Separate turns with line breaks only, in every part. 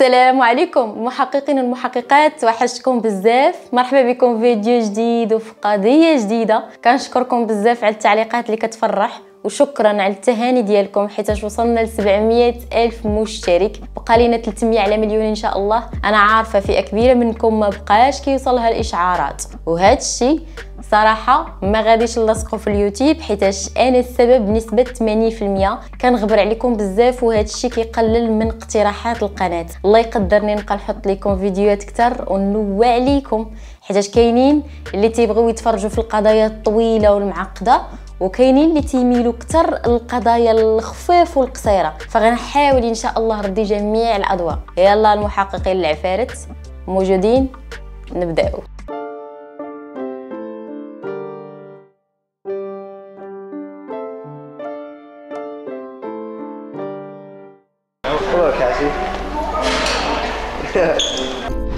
السلام عليكم محققين والمحققات وحشتكم بزاف مرحبا بكم فيديو جديد وفي قضيه جديده كنشكركم بزاف على التعليقات اللي كتفرح وشكرا على التهاني ديالكم حيت وصلنا ل 700 الف مشترك بقى لينا 300 على مليون ان شاء الله انا عارفه فئه كبيره منكم ما بقاش كيوصلها الاشعارات وهذا الشيء الصراحه ما غاديش نلصقوا في اليوتيوب حيتاش انا السبب بنسبه 80% كنغبر عليكم بزاف وهذا الشيء كيقلل من اقتراحات القناه الله يقدرني نبقى نحط لكم فيديوهات كتر ونوع عليكم حيتاش كاينين اللي تيبغيو يتفرجوا في القضايا الطويله والمعقده وكاينين اللي تيميلوا اكثر للقضايا الخفيف والقصيره فغنحاول ان شاء الله نرضي جميع الاضواء يلا المحققين العفارت موجودين نبداو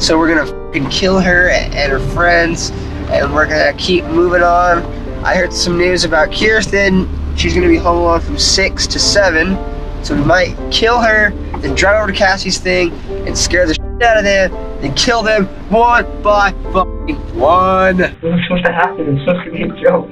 So we're gonna kill her and her friends, and we're gonna keep moving on. I heard some news about Kirsten. She's gonna be home alone from six to seven. So we might kill her, then drive over to Cassie's thing and scare the shit out of them, and kill them one by fucking one. What was supposed to happen? supposed to be a joke.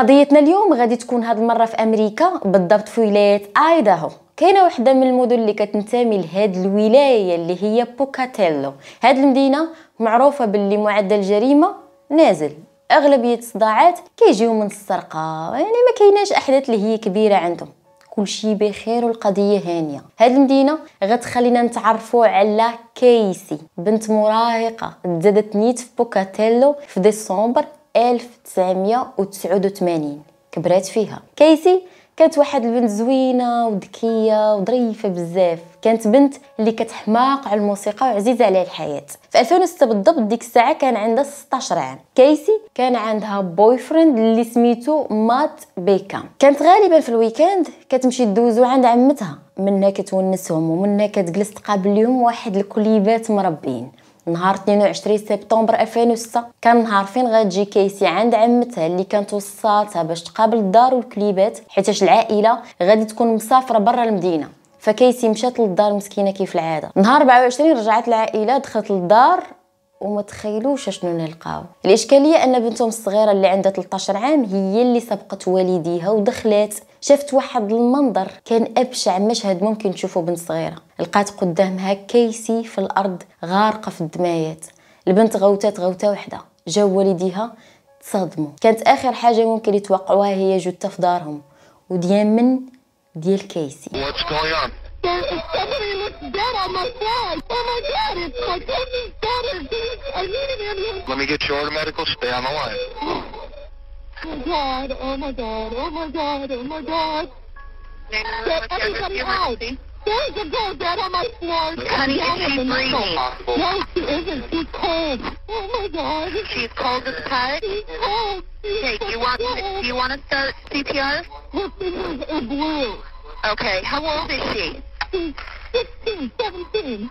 قضيتنا اليوم غادي تكون هاد المره في امريكا بالضبط في ولايه ايداهو كاينه وحده من المدن اللي كتنتمي لهاد الولايه اللي هي بوكاتيلو هاد المدينه معروفه باللي معدل الجريمه نازل اغلبيه الصداعات كيجيو من السرقه يعني ما كايناش احداث اللي هي كبيره عندهم كلشي بخير والقضيه هانيه هاد المدينه غتخلينا نتعرفوا على كيسي بنت مراهقه تزادت نيت في بوكاتيلو في ديسمبر 1989 كبرات فيها كيسي كانت واحد البنت زوينه وذكيه وظريفه بزاف كانت بنت اللي كتحماق على الموسيقى وعزيزه عليها الحياه في 2006 بالضبط ديك الساعه كان عندها 16 عام كيسي كان عندها بوي فريند اللي سميتو مات بيكام كانت غالبا في الويكاند كتمشي دوزو عند عمتها منها كتونسهم ومنها كتجلس تقابل لهم واحد الكليبات مربين نهار 22 سبتمبر 2006 كان نهار فين غتجي كيسي عند عمتها اللي كانت وصاتها باش تقابل الدار والكليبات حيتاش العائله غادي تكون مسافره برا المدينه فكيسي مشات للدار مسكينه كيف العاده نهار 24 رجعت العائله دخلت للدار وما تخيلوش شنو نلقاو الاشكاليه ان بنتهم الصغيره اللي عندها 13 عام هي اللي سبقت والديها ودخلت شافت واحد المنظر كان ابشع مشهد ممكن تشوفه بنت صغيره لقات قدامها كيسي في الارض غارقه في الدمايات البنت غوتات غوته وحده جاو والديها تصدموا كانت اخر حاجه ممكن يتوقعوها هي جثه في دارهم وديان من ديال كيسي Let me get your medical stay on the line. my oh, god, oh my god, oh my god, oh my god. Get everybody out. There's a girl dead on my floor. Honey, she breathing. No, she isn't. She's cold. Oh my god. She's cold as pie? She's cold. She's okay, do you want do you want to start CPR? Her fingers are blue. Okay, how old is she? She's 16, 17.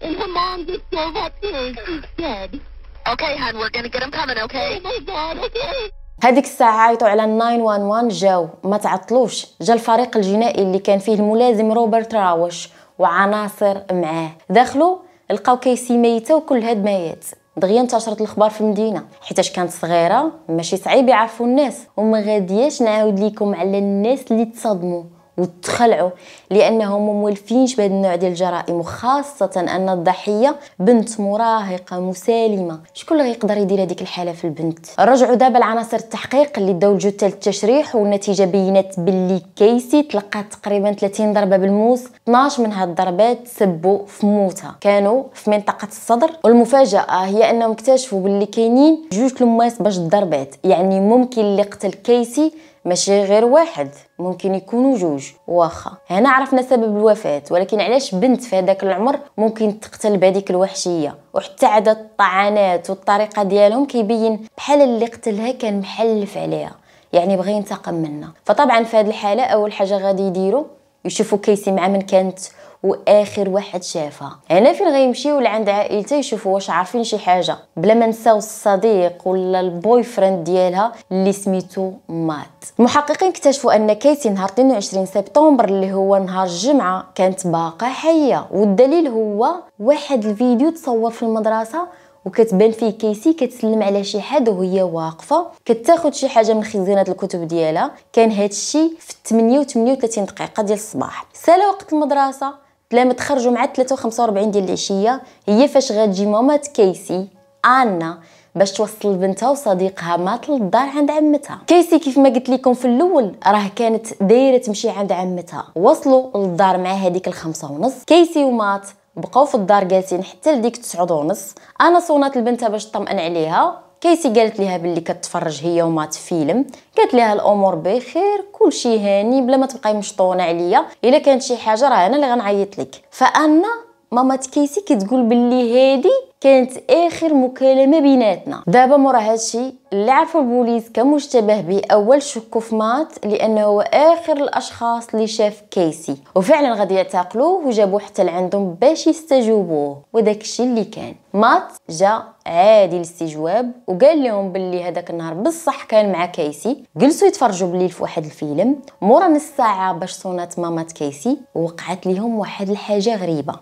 And her mom just drove up here and she's dead. Okay, hon, we're going to get him coming, okay? Oh my god, okay. هذيك الساعه عيطوا على 911 جاو ما تعطلوش جا الفريق الجنائي اللي كان فيه الملازم روبرت راوش وعناصر معاه دخلوا لقاو كيسي ميته وكل هاد ميات دغيا انتشرت الاخبار في المدينه حيتاش كانت صغيره ماشي صعيب يعرفوا الناس وما غادياش نعاود لكم على الناس اللي تصدموا وتخلعوا لانهم مولفينش بهذا النوع ديال الجرائم وخاصه ان الضحيه بنت مراهقه مسالمه شكون اللي يقدر يدير هذيك الحاله في البنت رجعوا دابا لعناصر التحقيق اللي داو الجثه للتشريح والنتيجه بينت باللي كيسي تلقات تقريبا 30 ضربه بالموس 12 من هاد الضربات سبوا في موتها كانوا في منطقه الصدر والمفاجاه هي انهم اكتشفوا باللي كاينين جوج لماس باش الضربات يعني ممكن اللي قتل كيسي ماشي غير واحد ممكن يكونوا جوج واخا هنا عرفنا سبب الوفاة ولكن علاش بنت في هذاك العمر ممكن تقتل بهذيك الوحشية وحتى عدد الطعنات والطريقة ديالهم كيبين بحال اللي قتلها كان محلف عليها يعني بغى ينتقم منها فطبعا في هذه الحالة اول حاجة غادي يديروا يشوفوا كيسي مع من كانت واخر واحد شافها هنا فين غيمشيو لعند عائلته يشوفوا واش عارفين شي حاجه بلا ما نساو الصديق ولا البوي فريند ديالها اللي سميتو مات المحققين اكتشفوا ان كيتي نهار 22 سبتمبر اللي هو نهار الجمعه كانت باقا حيه والدليل هو واحد الفيديو تصور في المدرسه وكتبان فيه كيسي كتسلم على شي حد وهي واقفه كتاخد شي حاجه من خزانه الكتب ديالها كان هادشي في 8 و 38 دقيقه ديال الصباح سالا وقت المدرسه تلام تخرجوا مع 3 و45 ديال العشيه هي فاش غتجي ماما كيسي انا باش توصل بنتها وصديقها مات للدار عند عمتها كيسي كيف ما قلت لكم في الاول راه كانت دايره تمشي عند عمتها وصلوا للدار مع هذيك الخمسة ونص كيسي ومات بقاو في الدار جالسين حتى لديك 9 ونص انا صونات لبنتها باش تطمئن عليها كيسي قالت ليها باللي كتفرج هي ومات فيلم قالت ليها الامور بخير كلشي هاني بلا ما تبقاي مشطونه عليا الا كانت شي حاجه راه انا اللي غنعيط لك فانا ماما كيسي كتقول باللي هادي كانت اخر مكالمه بيناتنا دابا مورا هادشي اللي عرفوا البوليس كمشتبه به اول في مات لانه هو اخر الاشخاص اللي شاف كيسي وفعلا غادي يعتقلوه وجابوه حتى لعندهم باش يستجوبوه وداكشي اللي كان مات جا عادي الاستجواب وقال لهم باللي هذاك النهار بصح كان مع كايسي جلسوا يتفرجوا بالليل في واحد الفيلم مورا نص ساعه باش صونات مامات كايسي وقعت لهم واحد الحاجه غريبه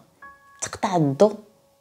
تقطع الضوء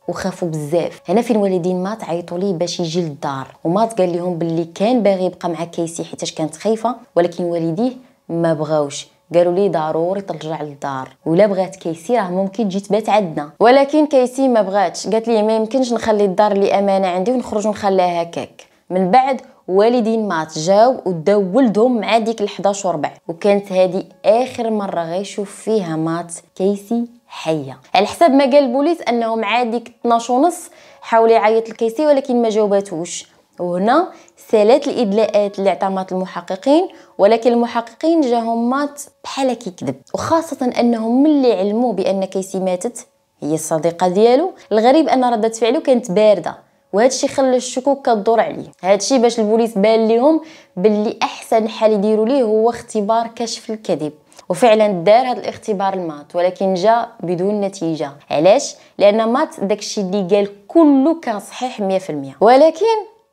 وخافوا بزاف هنا فين الوالدين مات عيطوا ليه باش يجي للدار ومات قال لهم باللي كان باغي يبقى مع كايسي حيتاش كانت خايفه ولكن والديه ما بغاوش قالوا لي ضروري ترجع للدار ولا بغات كيسي راه ممكن تجي تبات عندنا ولكن كيسي ما بغاتش قالت لي ما يمكنش نخلي الدار اللي امانه عندي ونخرج ونخليها هكاك من بعد والدين مات جاو وداو ولدهم مع ديك ال11 وربع وكانت هادي اخر مره غيشوف فيها مات كيسي حيه على حساب ما قال البوليس انه مع ديك 12 ونص حاول يعيط لكيسي ولكن ما جاوباتوش وهنا سالات الادلاءات اللي اعتمدت المحققين ولكن المحققين جاهم مات بحال كيكذب وخاصه انهم ملي علموا بان كيسي ماتت هي الصديقه ديالو الغريب ان رده فعله كانت بارده وهذا الشيء خلى الشكوك كدور عليه هذا الشيء باش البوليس بان لهم باللي احسن حل يديروا ليه هو اختبار كشف الكذب وفعلا دار هذا الاختبار المات ولكن جا بدون نتيجه علاش لان مات داكشي اللي قال كله كان صحيح 100% ولكن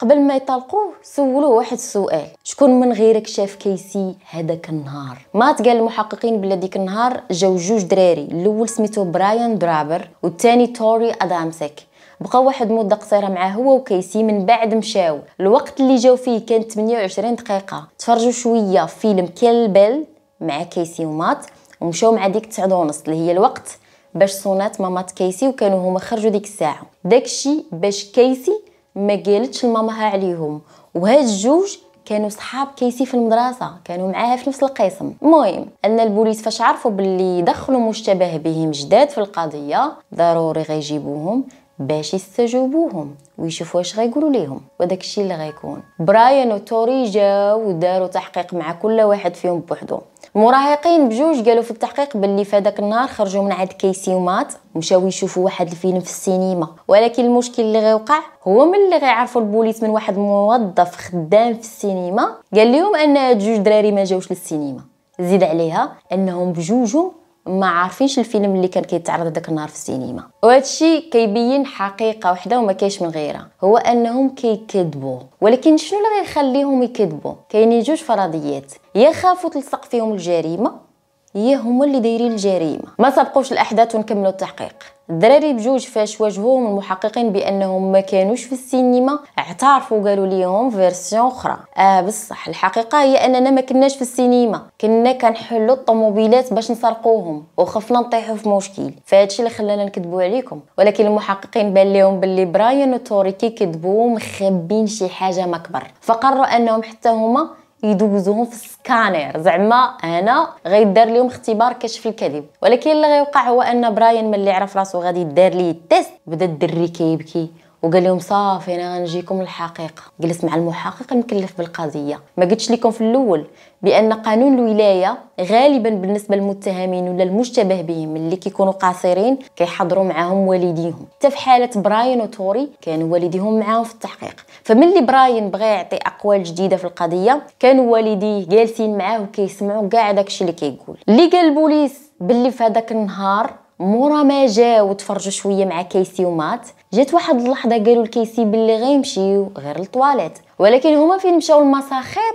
قبل ما يطلقوه سولوه واحد السؤال شكون من غيرك شاف كيسي هذاك النهار مات قال المحققين بلي ديك النهار جاو جوج دراري الاول سميتو برايان درابر والثاني توري ادامسك بقى واحد مده قصيره معاه هو وكيسي من بعد مشاو الوقت اللي جاو فيه كان 28 دقيقه تفرجوا شويه فيلم بيل مع كيسي ومات ومشاو مع ديك 9 ونص اللي هي الوقت باش صونات مامات كيسي وكانوا هما خرجوا ديك الساعه داكشي باش كيسي ما قالتش لماماها عليهم وهاد الجوج كانوا صحاب كيسي في المدرسة كانوا معاها في نفس القسم المهم أن البوليس فاش عرفوا باللي دخلوا مشتبه بهم جداد في القضية ضروري غيجيبوهم باش يستجوبوهم ويشوفوا واش غيقولوا ليهم وداك الشيء اللي غيكون براين وتوري جاو وداروا تحقيق مع كل واحد فيهم بوحدو المراهقين بجوج قالوا في التحقيق باللي فداك النهار خرجوا من عند كيسي ومات مشاو يشوفوا واحد الفيلم في السينما ولكن المشكل اللي غيوقع هو من اللي غيعرفوا البوليس من واحد موظف خدام في السينما قال لهم ان جوج دراري ما جاوش للسينما زيد عليها انهم بجوجهم ما عارفينش الفيلم اللي كان كيتعرض داك النهار في السينما الشيء كيبين حقيقه وحده وما كاينش من غيرها هو انهم كيكذبوا ولكن شنو اللي غيخليهم يكذبوا كاينين جوج فرضيات يا خافوا تلصق فيهم الجريمه هي هما اللي دايرين الجريمه ما سبقوش الاحداث ونكملوا التحقيق الدراري بجوج فاش واجهوهم المحققين بانهم ما كانوش في السينما اعترفوا قالوا ليهم فيرسيون اخرى اه بصح الحقيقه هي اننا ما كناش في السينما كنا كنحلوا الطوموبيلات باش نسرقوهم وخفنا نطيحوا في مشكل فهادشي اللي خلانا نكذبوا عليكم ولكن المحققين بان لهم باللي براين وتوري كيكذبوا مخبين شي حاجه مكبر فقرروا انهم حتى هما يدوزوهم في السكانير زعما هنا غيدار لهم اختبار كشف الكذب ولكن اللي غيوقع هو ان براين ملي عرف راسو غادي يدار ليه تيست بدا الدري كيبكي وقال لهم صافي انا غنجيكم الحقيقه جلس مع المحقق المكلف بالقضيه ما قلتش لكم في الاول بان قانون الولايه غالبا بالنسبه للمتهمين ولا المشتبه بهم اللي كيكونوا قاصرين كيحضروا معاهم والديهم حتى في حاله براين وتوري كانوا والديهم معاهم في التحقيق فملي براين بغى يعطي اقوال جديده في القضيه كانوا والديه جالسين معاه وكيسمعوا كاع داكشي اللي كيقول اللي قال البوليس باللي في هذاك النهار مورا ما جاو وتفرجوا شويه مع كيسي ومات جات واحد اللحظه قالوا لكيسي باللي غيمشيو غير للطواليت ولكن هما فين مشاو المساخيط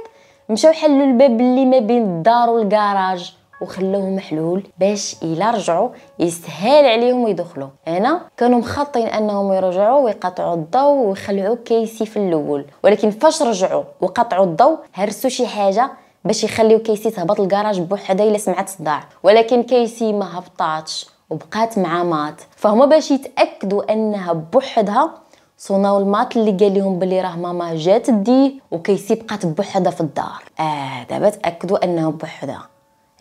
مشاو حلوا الباب اللي ما بين الدار والكراج وخلوه محلول باش الا رجعوا يسهل عليهم يدخلوا هنا كانوا مخطين انهم يرجعوا ويقطعوا الضو ويخلعوا كيسي في الاول ولكن فاش رجعوا وقطعوا الضو هرسوا شي حاجه باش يخليو كيسي تهبط الكراج بوحدها الا سمعت صداع ولكن كيسي ما هبطاتش وبقات مع مات فهما باش يتاكدوا انها بوحدها صوناو المات اللي قال لهم بلي راه ماما جات ديه وكيسي بقات بوحدها في الدار اه دابا تاكدوا انها بوحدها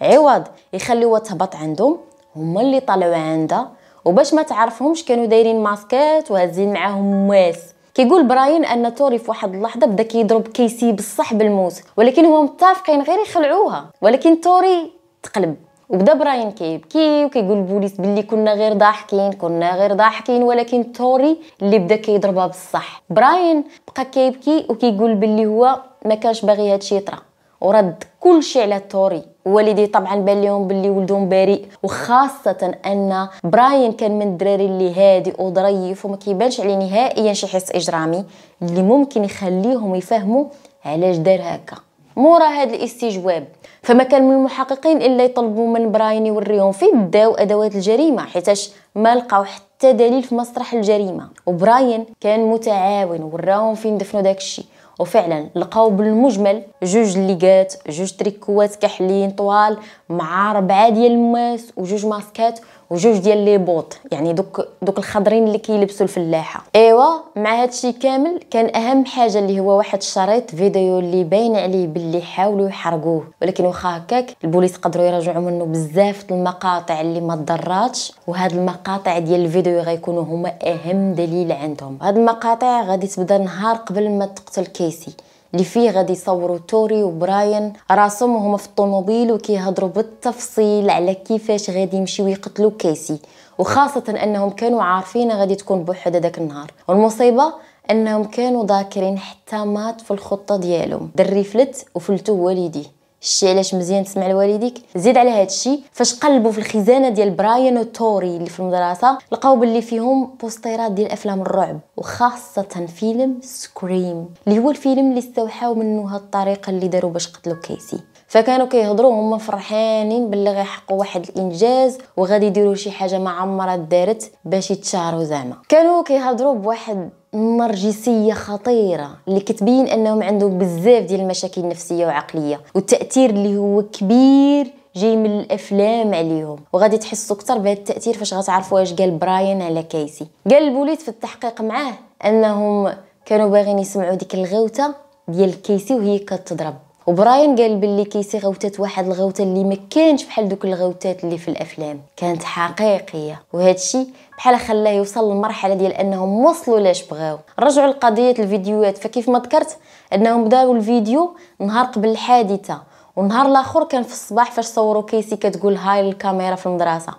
عوض يخليوها تهبط عندهم هما اللي طلعوا عندها وباش ما تعرفهمش كانوا دايرين ماسكات وهازين معاهم مواس كيقول براين ان توري في واحد اللحظه بدا كيضرب كيسي بصح بالموس ولكن هما متفقين غير يخلعوها ولكن توري تقلب وبدا براين كيبكي وكيقول البوليس باللي كنا غير ضاحكين كنا غير ضاحكين ولكن توري اللي بدا كيضربها بصح براين بقى كيبكي وكيقول باللي هو ما كانش باغي هادشي يطرا ورد كلشي على توري والدي طبعا بان لهم باللي ولدهم بريء وخاصه ان براين كان من الدراري اللي هادئ وظريف وما كيبانش عليه نهائيا شي حس اجرامي اللي ممكن يخليهم يفهموا علاش دار هكا مورا هذا الاستجواب فما كان من المحققين الا يطلبوا من براين يوريهم فين داو ادوات الجريمه حيتاش ما لقاو حتى دليل في مسرح الجريمه وبراين كان متعاون وراهم فين دفنوا داكشي وفعلا لقاو بالمجمل جوج ليغات جوج تريكوات كحلين طوال مع ربعه ديال الماس وجوج ماسكات وجوج ديال لي بوط يعني دوك دوك الخضرين اللي كيلبسوا الفلاحه ايوا مع هادشي كامل كان اهم حاجه اللي هو واحد الشريط فيديو اللي باين عليه باللي حاولوا يحرقوه ولكن واخا هكاك البوليس قدروا يراجعوا منه بزاف المقاطع اللي ما ضراتش وهاد المقاطع ديال الفيديو غيكونوا هما اهم دليل عندهم هاد المقاطع غادي تبدا نهار قبل ما تقتل كيسي اللي فيه غادي يصوروا توري وبراين راسمهم في الطوموبيل وكيهضروا بالتفصيل على كيفاش غادي يمشيو يقتلوا كيسي وخاصة انهم كانوا عارفين غادي تكون بوحدة داك النهار والمصيبة انهم كانوا ذاكرين حتى مات في الخطة ديالهم دري فلت وفلتو والديه شتي علاش مزيان تسمع لوالديك زيد على هذا الشيء فاش قلبوا في الخزانه ديال براين وتوري اللي في المدرسه لقاو باللي فيهم بوستيرات ديال افلام الرعب وخاصه فيلم سكريم اللي هو الفيلم اللي استوحاو منه هاد الطريقه اللي داروا باش قتلوا كيسي فكانوا كيهضروا هما فرحانين باللي غيحققوا واحد الانجاز وغادي يديروا شي حاجه ما عمرها دارت باش يتشهروا زعما كانوا كيهضروا بواحد نرجسيه خطيره اللي كتبين انهم عندهم بزاف ديال المشاكل النفسيه وعقليه والتاثير اللي هو كبير جاي من الافلام عليهم وغادي تحسوا اكثر بهذا التاثير فاش غتعرفوا اش قال براين على كايسي قال البوليت في التحقيق معاه انهم كانوا باغيين يسمعوا ديك الغوته ديال كيسي وهي كتضرب وبراين قال باللي كيسي غوتات واحد الغوته اللي ما كانش بحال دوك الغوتات اللي في الافلام كانت حقيقيه الشيء بحال خلاه يوصل للمرحله ديال انهم وصلوا لاش بغاو رجعوا لقضيه الفيديوهات فكيف ما ذكرت انهم بداو الفيديو نهار قبل الحادثه ونهار الاخر كان في الصباح فاش صوروا كيسي كتقول هاي الكاميرا في المدرسه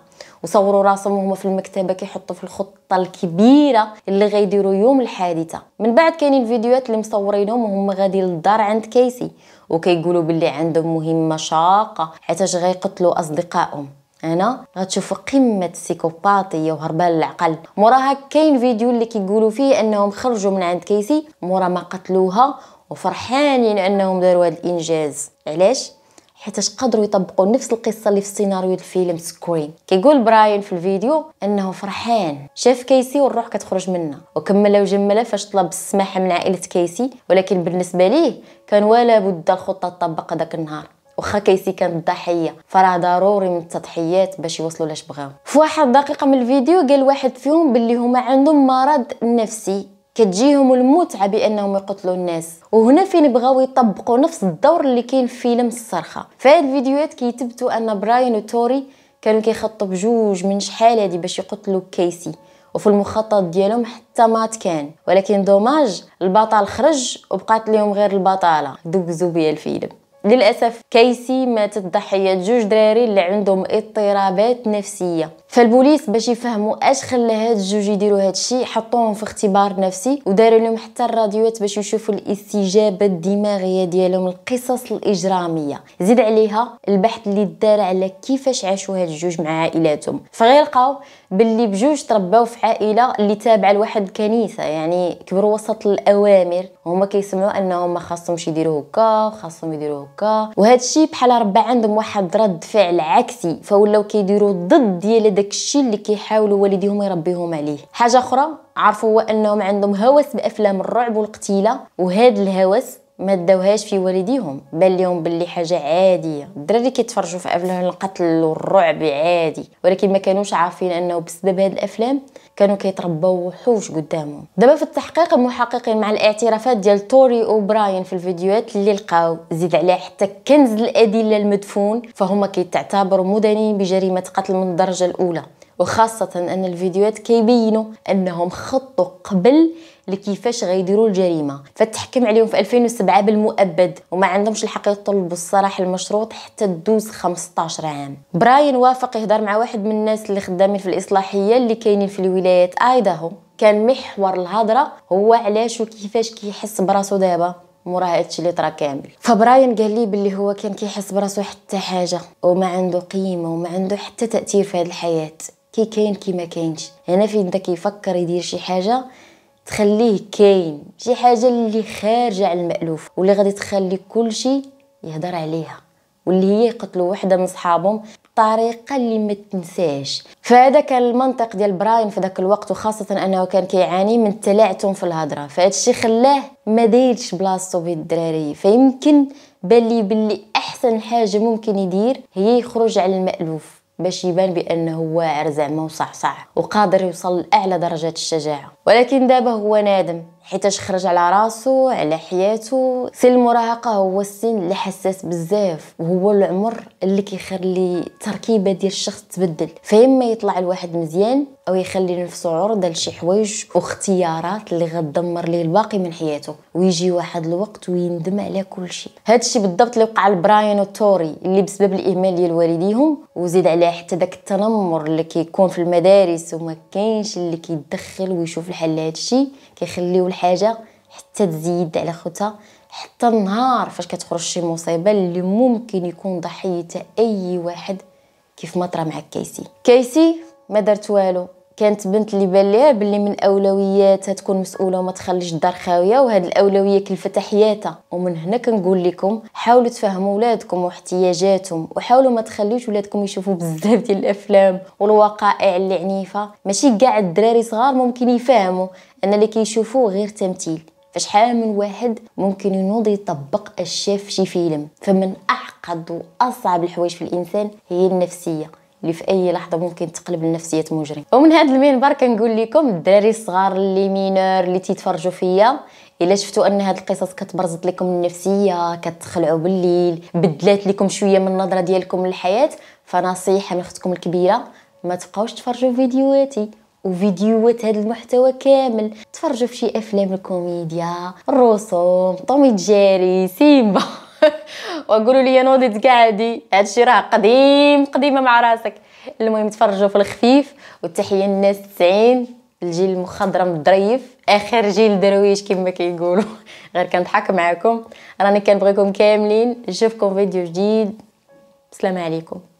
وصوروا راسهم وهما في المكتبه كيحطوا في الخطه الكبيره اللي غيديروا يوم الحادثه من بعد كاينين الفيديوهات اللي مصورينهم وهم غادي للدار عند كيسي وكيقولوا باللي عندهم مهمه شاقه حيت غيقتلوا اصدقائهم هنا غتشوفوا قمه السيكوباتيه وهربان العقل موراها كاين فيديو اللي كيقولوا فيه انهم خرجوا من عند كيسي مورا ما قتلوها وفرحانين انهم داروا هذا الانجاز علاش حيتاش قدروا يطبقوا نفس القصه اللي في السيناريو الفيلم سكرين كيقول براين في الفيديو انه فرحان شاف كيسي والروح كتخرج منه وكمل وجمله فاش طلب السماحه من عائله كيسي ولكن بالنسبه ليه كان ولا بد الخطه تطبق ذاك النهار وخا كيسي كانت ضحية فراه ضروري من التضحيات باش يوصلوا لاش بغاو في واحد دقيقه من الفيديو قال واحد فيهم باللي هما عندهم مرض نفسي كتجيهم المتعه بانهم يقتلوا الناس وهنا فين بغاو يطبقوا نفس الدور اللي كاين في فيلم الصرخه في هاد الفيديوهات كيتبتوا ان براين وتوري كانوا كيخططوا بجوج من شحال هادي باش يقتلوا كيسي وفي المخطط ديالهم حتى مات كان ولكن دوماج البطل خرج وبقات لهم غير البطاله دوك بيا الفيلم للاسف ماتت ضحيه جوج دراري اللي عندهم اضطرابات نفسيه فالبوليس باش يفهموا اش خلى هاد الجوج يديروا هاد الشيء حطوهم في اختبار نفسي وداروا لهم حتى الراديوات باش يشوفوا الاستجابه الدماغيه ديالهم القصص الاجراميه زيد عليها البحث اللي دار على كيفاش عاشوا هاد الجوج مع عائلاتهم فغير لقاو باللي بجوج تربوا في عائله اللي تابعه لواحد الكنيسه يعني كبروا وسط الاوامر هما كيسمعوا انهم ما خاصهمش يديروا هكا خاصهم يديروا هكا وهذا الشيء بحال ربا عندهم واحد رد فعل عكسي فولاو كيديروا ضد ديال داك الشيء اللي كيحاولوا والديهم يربيهم عليه حاجه اخرى عرفوا هو انهم عندهم هوس بافلام الرعب والقتيله وهذا الهوس ما داوهاش في والديهم بان لهم باللي حاجه عاديه الدراري كيتفرجوا في افلام القتل والرعب عادي ولكن ما كانوش عارفين انه بسبب هاد الافلام كانوا كيتربوا وحوش قدامهم دابا في التحقيق المحققين مع الاعترافات ديال توري وبراين في الفيديوهات اللي لقاو زيد عليه حتى كنز الادله المدفون فهما كيتعتبروا مدنيين بجريمه قتل من الدرجه الاولى وخاصة أن الفيديوهات كيبينوا أنهم خطوا قبل لكيفاش غيديروا الجريمه فتحكم عليهم في 2007 بالمؤبد وما عندهمش الحق يطلبوا الصراحة المشروط حتى تدوز 15 عام براين وافق يهضر مع واحد من الناس اللي خدامين في الاصلاحيه اللي كاينين في الولايات ايداهو كان محور الهضره هو علاش وكيفاش كيحس براسو دابا مورا هادشي اللي طرا كامل فبراين قال لي باللي هو كان كيحس براسو حتى حاجه وما عنده قيمه وما عنده حتى تاثير في هذه الحياه كي كاين كي ما كاينش هنا فين دا كيفكر يدير شي حاجه تخليه كاين شي حاجه اللي خارجه على المالوف واللي غادي تخلي كلشي يهضر عليها واللي هي يقتلوا وحده من صحابهم بطريقه اللي ما تنساش فهذا كان المنطق ديال براين في ذاك الوقت وخاصه انه كان كيعاني من التلعثم في الهضره فهذا الشيء خلاه ما دايرش بلاصتو بين الدراري فيمكن بلي بلي احسن حاجه ممكن يدير هي يخرج على المالوف باش يبان بانه واعر زعما وصحصح وقادر يوصل لاعلى درجات الشجاعه ولكن دابا هو نادم حيتاش خرج على راسو على حياته سن المراهقه هو السن اللي حساس بزاف وهو العمر اللي كيخلي التركيبه ديال الشخص تبدل فيما يطلع الواحد مزيان او يخلي نفسه عرضه لشي حوايج واختيارات اللي غتدمر ليه الباقي من حياته ويجي واحد الوقت ويندم على كل شيء هذا الشيء بالضبط اللي وقع لبراين وتوري اللي بسبب الاهمال ديال والديهم وزيد عليه حتى داك التنمر اللي كيكون في المدارس وما كاينش اللي كيدخل ويشوف الحل لهذا الشيء كيخليو الحاجه حتى تزيد على خوتها حتى النهار فاش كتخرج شي مصيبه اللي ممكن يكون ضحيتها اي واحد كيف ما طرا مع كيسي كيسي ما درت والو كانت بنت اللي بان ليها باللي من اولوياتها تكون مسؤوله وما تخليش الدار خاويه وهاد الاولويه كلفت حياتها ومن هنا كنقول لكم حاولوا تفهموا ولادكم واحتياجاتهم وحاولوا ما تخليوش ولادكم يشوفوا بزاف ديال الافلام والوقائع اللي عنيفه ماشي كاع الدراري صغار ممكن يفهموا ان اللي كيشوفوه غير تمثيل فشحال من واحد ممكن ينوض يطبق الشاف شي فيلم فمن اعقد واصعب الحوايج في الانسان هي النفسيه اللي في اي لحظه ممكن تقلب لنفسيه مجرم ومن هذا المنبر كنقول لكم الدراري الصغار اللي مينور اللي تيتفرجوا فيا الا شفتوا ان هاد القصص كتبرزت لكم النفسيه كتخلعوا بالليل بدلات لكم شويه من النظره ديالكم للحياه فنصيحه من اختكم الكبيره ما تبقاوش تفرجوا فيديوهاتي وفيديوهات هذا المحتوى كامل تفرجوا في شي افلام الكوميديا الرسوم طومي جيري سيمبا وقولوا لي يا نوضي تقعدي هادشي راه قديم قديمه مع راسك المهم تفرجوا في الخفيف والتحيه للناس 90 الجيل المخضرم الظريف اخر جيل درويش كما كيقولوا غير كنضحك معاكم راني كنبغيكم كاملين نشوفكم فيديو جديد السلام عليكم